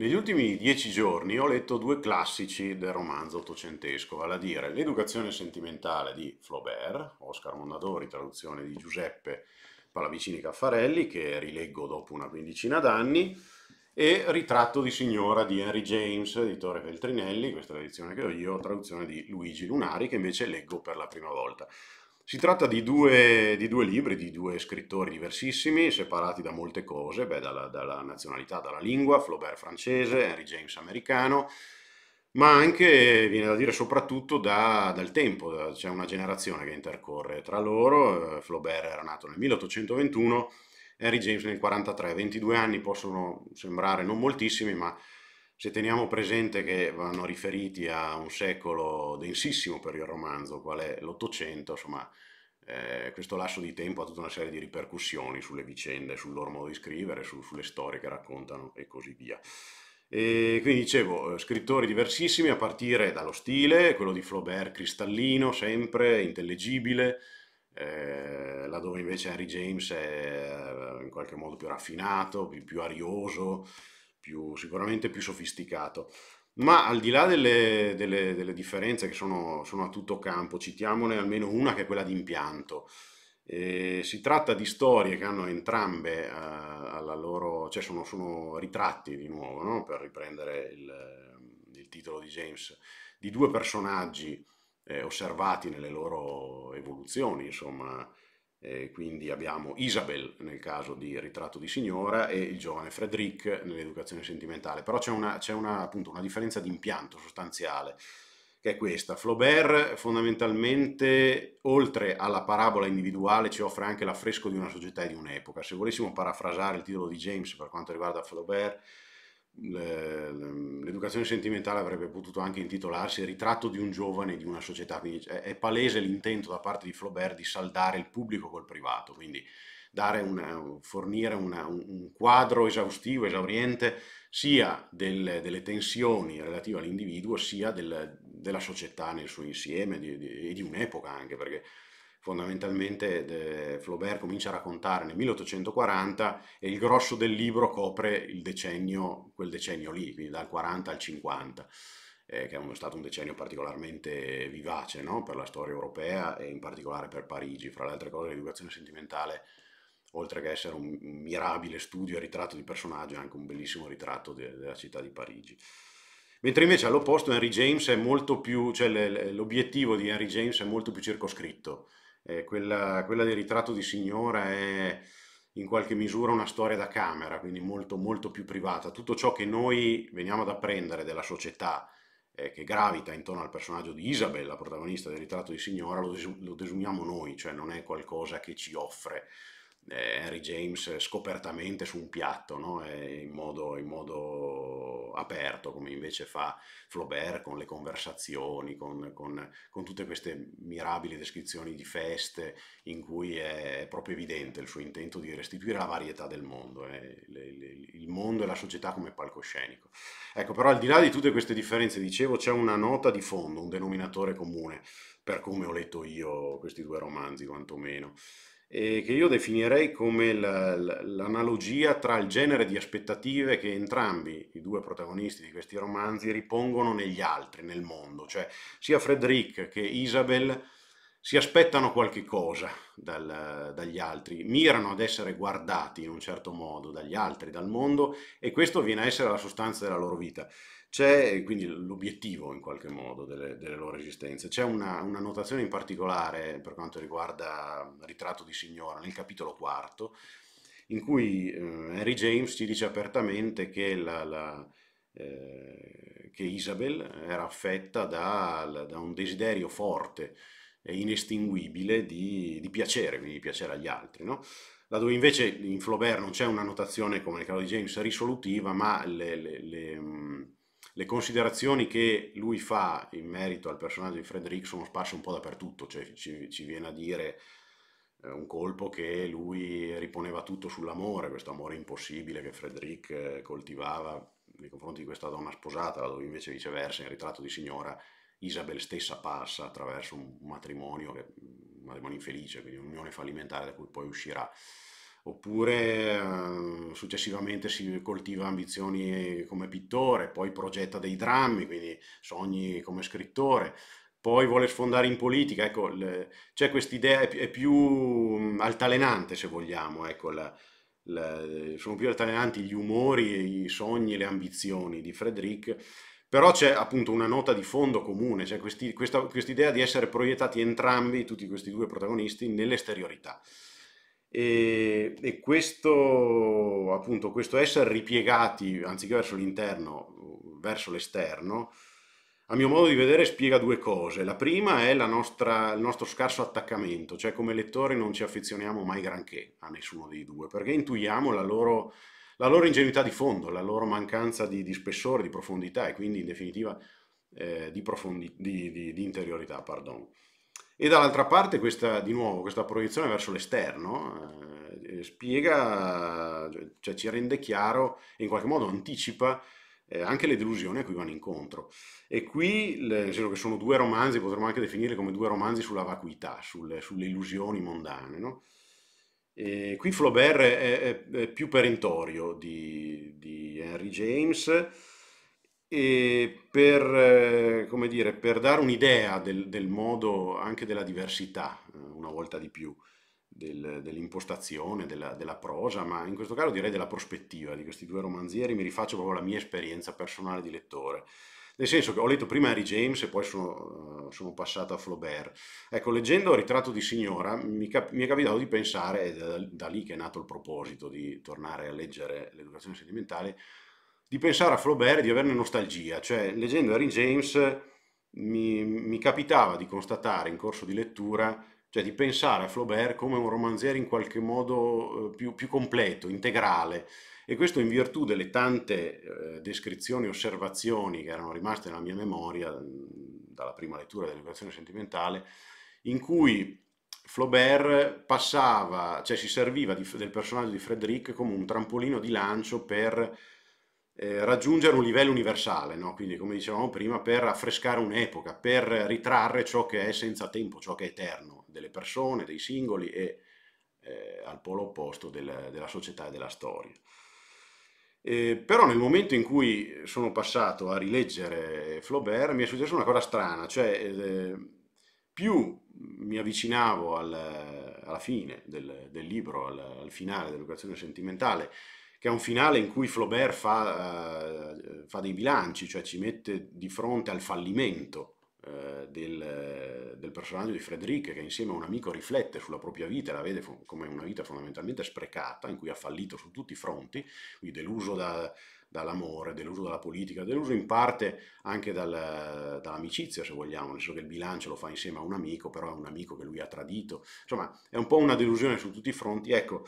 Negli ultimi dieci giorni ho letto due classici del romanzo ottocentesco, vale a dire L'educazione sentimentale di Flaubert, Oscar Mondadori, traduzione di Giuseppe Pallavicini Caffarelli, che rileggo dopo una quindicina d'anni, e Ritratto di signora di Henry James, editore Feltrinelli, questa è l'edizione che ho io, traduzione di Luigi Lunari, che invece leggo per la prima volta. Si tratta di due, di due libri, di due scrittori diversissimi, separati da molte cose, beh, dalla, dalla nazionalità, dalla lingua, Flaubert francese, Henry James americano, ma anche, viene da dire, soprattutto da, dal tempo, c'è una generazione che intercorre tra loro, eh, Flaubert era nato nel 1821, Henry James nel 1943, 22 anni possono sembrare non moltissimi, ma se teniamo presente che vanno riferiti a un secolo densissimo per il romanzo, qual è l'Ottocento, insomma, eh, questo lasso di tempo ha tutta una serie di ripercussioni sulle vicende, sul loro modo di scrivere, su, sulle storie che raccontano e così via. E quindi dicevo, eh, scrittori diversissimi a partire dallo stile, quello di Flaubert cristallino, sempre intellegibile, eh, laddove invece Henry James è eh, in qualche modo più raffinato, più, più arioso, più, sicuramente più sofisticato. Ma al di là delle, delle, delle differenze che sono, sono, a tutto campo, citiamone almeno una che è quella di impianto. Eh, si tratta di storie che hanno entrambe eh, alla loro, cioè sono, sono ritratti di nuovo, no? per riprendere il, il, titolo di James, di due personaggi eh, osservati nelle loro evoluzioni, insomma, eh, quindi abbiamo Isabel nel caso di Ritratto di signora e il giovane Frederick nell'educazione sentimentale, però c'è, una, c'è una, appunto, una differenza di impianto sostanziale che è questa. Flaubert fondamentalmente, oltre alla parabola individuale, ci offre anche l'affresco di una società e di un'epoca. Se volessimo parafrasare il titolo di James per quanto riguarda Flaubert, l'educazione sentimentale avrebbe potuto anche intitolarsi Ritratto di un giovane di una società, quindi cioè, è palese l'intento da parte di Flaubert di saldare il pubblico col privato, quindi una, fornire una, un quadro esaustivo, esauriente, sia del, delle tensioni relative all'individuo, sia del, della società nel suo insieme e di, di, di un'epoca anche, perché fondamentalmente Flaubert comincia a raccontare nel 1840 e il grosso del libro copre decennio, quel decennio lì, quindi dal 40 al 50, eh, che è stato un decennio particolarmente vivace no? per la storia europea e in particolare per Parigi. Fra le altre cose l'educazione sentimentale, oltre che essere un mirabile studio e ritratto di personaggio, è anche un bellissimo ritratto de, della città di Parigi. Mentre invece all'opposto Henry James è molto più, cioè l'obiettivo di Henry James è molto più circoscritto, eh, quella, quella, del ritratto di signora è in qualche misura una storia da camera, quindi molto, molto più privata. Tutto ciò che noi veniamo ad apprendere della società eh, che gravita intorno al personaggio di Isabel, la protagonista del ritratto di signora, lo, lo desumiamo noi, cioè non è qualcosa che ci offre eh, Henry James scopertamente su un piatto, no? in, modo, in, modo, aperto, come invece fa Flaubert con le conversazioni, con, con, con, tutte queste mirabili descrizioni di feste in cui è proprio evidente il suo intento di restituire la varietà del mondo, eh? il mondo e la società come palcoscenico. Ecco, però al di là di tutte queste differenze, dicevo, c'è una nota di fondo, un denominatore comune, per come ho letto io questi due romanzi, quantomeno eh, che io definirei come l'analogia tra il genere di aspettative che entrambi i due protagonisti di questi romanzi ripongono negli altri, nel mondo, cioè sia Frederick che Isabel si aspettano qualche cosa dal, dagli altri, mirano ad essere guardati in un certo modo dagli altri, dal mondo e questo viene a essere la sostanza della loro vita. C'è eh, quindi l'obiettivo in qualche modo delle, delle loro esistenze. C'è una, una, notazione in particolare per quanto riguarda Ritratto di Signora nel capitolo quarto, in cui eh, Henry James ci dice apertamente che, la, la, eh, che Isabel era affetta da, da un desiderio forte e inestinguibile di, di, piacere, quindi di piacere agli altri. No? laddove invece in Flaubert non c'è una notazione come nel caso di James risolutiva, ma le, le, le, le considerazioni che lui fa in merito al personaggio di Frederick sono sparse un po' dappertutto, cioè ci, ci viene a dire eh, un colpo che lui riponeva tutto sull'amore, questo amore impossibile che Frederick eh, coltivava nei confronti di questa donna sposata, laddove invece viceversa in ritratto di signora Isabel stessa passa attraverso un matrimonio, un matrimonio infelice, quindi un'unione fallimentare da cui poi uscirà oppure eh, successivamente si coltiva ambizioni come pittore, poi progetta dei drammi, quindi sogni come scrittore, poi vuole sfondare in politica, ecco, c'è quest'idea, è più mm, altalenante se vogliamo, ecco, la, la, sono più altalenanti gli umori, i sogni, le ambizioni di Frederick, però c'è appunto una nota di fondo comune, c'è cioè quest'idea quest di essere proiettati entrambi, tutti questi due protagonisti, nell'esteriorità. E, e questo, appunto, questo essere ripiegati anziché verso l'interno, verso l'esterno, a mio modo di vedere spiega due cose. La prima è la nostra, il nostro scarso attaccamento, cioè come lettori non ci affezioniamo mai granché a nessuno dei due, perché intuiamo la loro, la loro ingenuità di fondo, la loro mancanza di, di, spessore, di profondità e quindi in definitiva eh, di, profondi, di, di, interiorità. Pardon. E dall'altra parte questa, di nuovo, questa proiezione verso l'esterno eh, spiega, cioè ci rende chiaro e in qualche modo anticipa eh, anche le delusioni a cui vanno incontro. E qui, nel senso che sono due romanzi, potremmo anche definirli come due romanzi sulla vacuità, sulle, sulle illusioni mondane, no? E qui Flaubert è, è, è più perentorio di, di Henry James, e per, eh, come dire, per dare un'idea del, del, modo anche della diversità, eh, una volta di più, del, dell'impostazione, della, della, prosa, ma in questo caso direi della prospettiva di questi due romanzieri, mi rifaccio proprio la mia esperienza personale di lettore. Nel senso che ho letto prima Harry James e poi sono, eh, sono passato a Flaubert. Ecco, leggendo Ritratto di Signora mi, cap- mi è capitato di pensare, è da, da lì che è nato il proposito di tornare a leggere l'educazione sentimentale, di pensare a Flaubert e di averne nostalgia, cioè leggendo Harry James mi, mi, capitava di constatare in corso di lettura, cioè di pensare a Flaubert come un romanziere in qualche modo eh, più, più completo, integrale, e questo in virtù delle tante eh, descrizioni e osservazioni che erano rimaste nella mia memoria dalla prima lettura dell'educazione sentimentale, in cui Flaubert passava, cioè si serviva di, del personaggio di Frédéric come un trampolino di lancio per eh, raggiungere un livello universale, no? quindi come dicevamo prima, per affrescare un'epoca, per ritrarre ciò che è senza tempo, ciò che è eterno, delle persone, dei singoli e eh, al polo opposto del, della società e della storia. Eh, però nel momento in cui sono passato a rileggere Flaubert mi è successa una cosa strana, cioè eh, più mi avvicinavo al, alla fine del, del libro, al, al finale dell'educazione sentimentale, che è un finale in cui Flaubert fa, uh, fa dei bilanci, cioè ci mette di fronte al fallimento uh, del, del, personaggio di Frederic che insieme a un amico riflette sulla propria vita, la vede come una vita fondamentalmente sprecata, in cui ha fallito su tutti i fronti, quindi deluso da, dall'amore, deluso dalla politica, deluso in parte anche dal, dall'amicizia, se vogliamo, nel senso che il bilancio lo fa insieme a un amico, però è un amico che lui ha tradito. Insomma, è un po' una delusione su tutti i fronti. Ecco,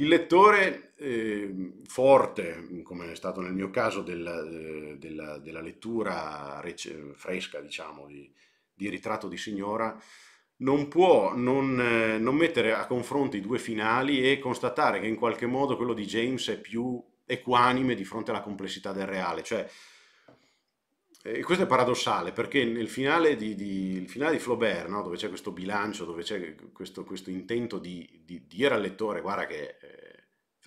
il lettore eh, forte, come è stato nel mio caso, della, eh, della, della lettura fresca, diciamo, di, di, Ritratto di Signora, non può non, eh, non mettere a confronto i due finali e constatare che in qualche modo quello di James è più equanime di fronte alla complessità del reale. Cioè, e questo è paradossale perché nel finale di, di, finale di Flaubert, no? dove c'è questo bilancio, dove c'è questo, questo intento di, di, dire al lettore guarda che eh,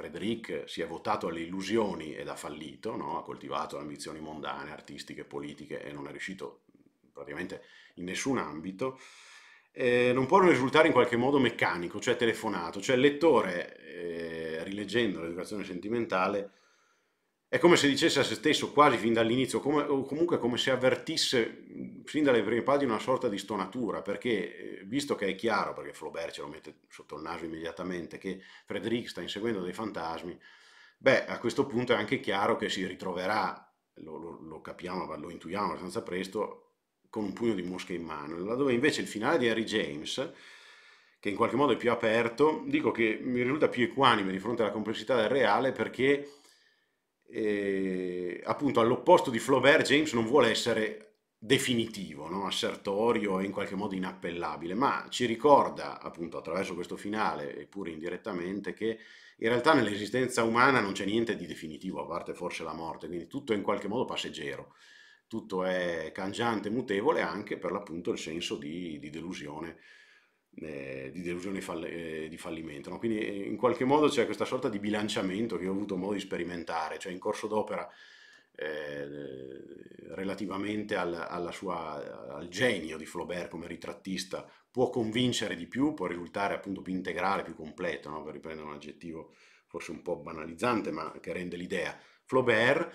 Frederic si è votato alle illusioni ed ha fallito, no? ha coltivato ambizioni mondane, artistiche, politiche e non è riuscito praticamente in nessun ambito, eh, non può non risultare in qualche modo meccanico, cioè telefonato, cioè il lettore, eh, rileggendo l'educazione sentimentale, è come se dicesse a se stesso quasi fin dall'inizio, o comunque come se avvertisse fin dalle prime pagine una sorta di stonatura, perché eh, visto che è chiaro, perché Flaubert ce lo mette sotto il naso immediatamente, che Frederick sta inseguendo dei fantasmi, beh, a questo punto è anche chiaro che si ritroverà, lo, lo, lo capiamo, lo intuiamo abbastanza presto, con un pugno di mosche in mano, laddove invece il finale di Harry James, che in qualche modo è più aperto, dico che mi risulta più equanime di fronte alla complessità del reale perché eh, appunto all'opposto di Flaubert, James non vuole essere definitivo, no? assertorio e in qualche modo inappellabile, ma ci ricorda appunto attraverso questo finale, eppure indirettamente, che in realtà nell'esistenza umana non c'è niente di definitivo, a parte forse la morte, quindi tutto è in qualche modo passeggero, tutto è cangiante, mutevole anche per l'appunto il senso di, di delusione eh, di delusione fall- eh, di fallimento. No? Quindi eh, in qualche modo c'è questa sorta di bilanciamento che ho avuto modo di sperimentare, cioè in corso d'opera eh, relativamente al, alla sua, al genio di Flaubert come ritrattista può convincere di più, può risultare appunto più integrale, più completo, no? per riprendere un aggettivo forse un po' banalizzante ma che rende l'idea. Flaubert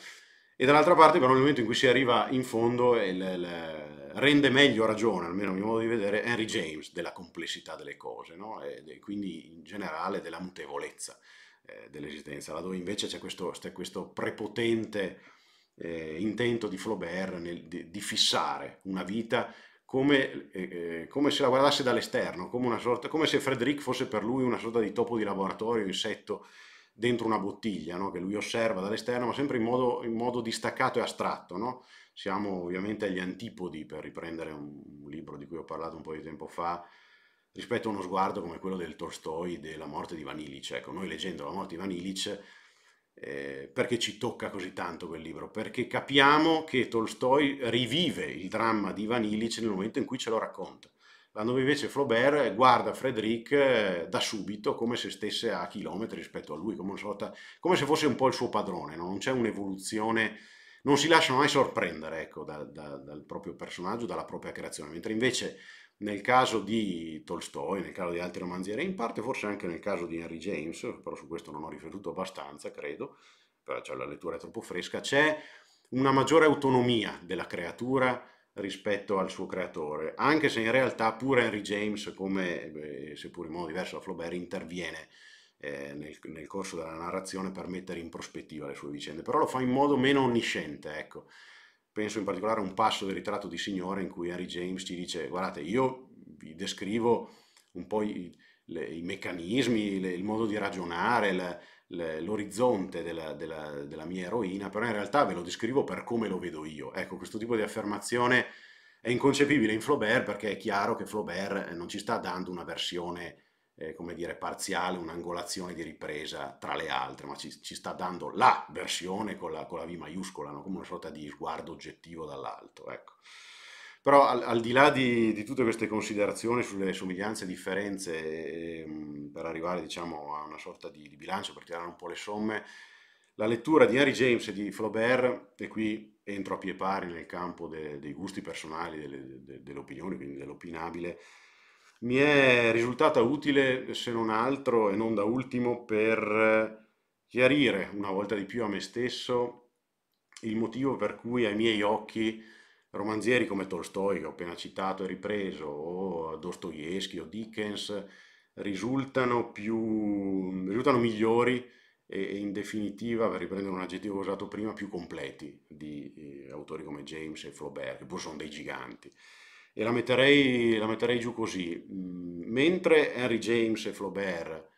e dall'altra parte però nel momento in cui si arriva in fondo il, il, rende meglio ragione, almeno a mio modo di vedere, Henry James della complessità delle cose no? e, e, quindi in generale della mutevolezza eh, dell'esistenza, laddove invece c'è questo, questo prepotente eh, intento di Flaubert nel, di, di, fissare una vita come, eh, eh come se la guardasse dall'esterno, come, come se Frederick fosse per lui una sorta di topo di laboratorio, insetto dentro una bottiglia no? che lui osserva dall'esterno, ma sempre in modo, in modo distaccato e astratto. No? Siamo ovviamente agli antipodi, per riprendere un, libro di cui ho parlato un po' di tempo fa, rispetto a uno sguardo come quello del Tolstoi della morte di Vanilic. Ecco, noi leggendo la morte di Vanilic, eh, perché ci tocca così tanto quel libro? Perché capiamo che Tolstoi rivive il dramma di Vanilic nel momento in cui ce lo racconta là dove invece Flaubert guarda Frédéric eh, da subito come se stesse a chilometri rispetto a lui, come, sorta, come se fosse un po' il suo padrone, no? non c'è un'evoluzione, non si lasciano mai sorprendere ecco, da, da, dal proprio personaggio, dalla propria creazione, mentre invece nel caso di Tolstoi, nel caso di altri romanzieri, in parte forse anche nel caso di Henry James, però su questo non ho riflettuto abbastanza, credo, cioè la lettura è troppo fresca, c'è una maggiore autonomia della creatura rispetto al suo creatore, anche se in realtà pure Henry James, come eh, seppur in modo diverso da Flaubert, interviene eh, nel, nel, corso della narrazione per mettere in prospettiva le sue vicende, però lo fa in modo meno onnisciente, ecco. Penso in particolare a un passo del ritratto di Signore in cui Henry James ci dice guardate, io vi descrivo un po' i, le, i meccanismi, le, il modo di ragionare, la, l'orizzonte della, della, della, mia eroina, però in realtà ve lo descrivo per come lo vedo io. Ecco, questo tipo di affermazione è inconcepibile in Flaubert perché è chiaro che Flaubert eh, non ci sta dando una versione, eh, come dire, parziale, un'angolazione di ripresa tra le altre, ma ci, ci sta dando la versione con la, con la V maiuscola, no? come una sorta di sguardo oggettivo dall'alto. Ecco. Però al, al di là di, di, tutte queste considerazioni sulle somiglianze e differenze ehm, per arrivare diciamo, a una sorta di, di bilancio, per tirare un po' le somme, la lettura di Henry James e di Flaubert, e qui entro a pie pari nel campo de, dei gusti personali, delle, de, delle quindi dell'opinabile, mi è risultata utile se non altro e non da ultimo per chiarire una volta di più a me stesso il motivo per cui ai miei occhi romanzieri come Tolstoi, che ho appena citato e ripreso, o Dostoevsky o Dickens, risultano, più, risultano migliori e, in definitiva, per riprendere un aggettivo che ho usato prima, più completi di eh, autori come James e Flaubert, che pur sono dei giganti. E la metterei, la metterei giù così. Mm, mentre Henry James e Flaubert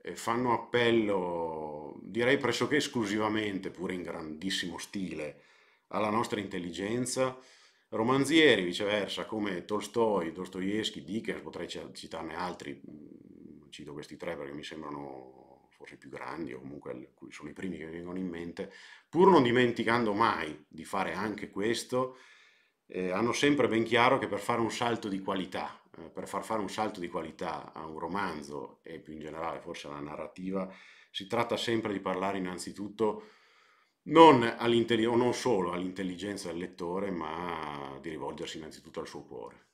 eh, fanno appello, direi pressoché esclusivamente, pure in grandissimo stile, alla nostra intelligenza. Romanzieri, viceversa, come Tolstoi, Dostoevsky, Dickens, potrei citarne altri, mm, cito questi tre perché mi sembrano forse più grandi o comunque sono i primi che mi vengono in mente, pur non dimenticando mai di fare anche questo, eh, hanno sempre ben chiaro che per fare un salto di qualità, eh, per far fare un salto di qualità a un romanzo e più in generale forse alla narrativa, si tratta sempre di parlare innanzitutto di non, non solo all'intelligenza del lettore, ma di rivolgersi innanzitutto al suo cuore.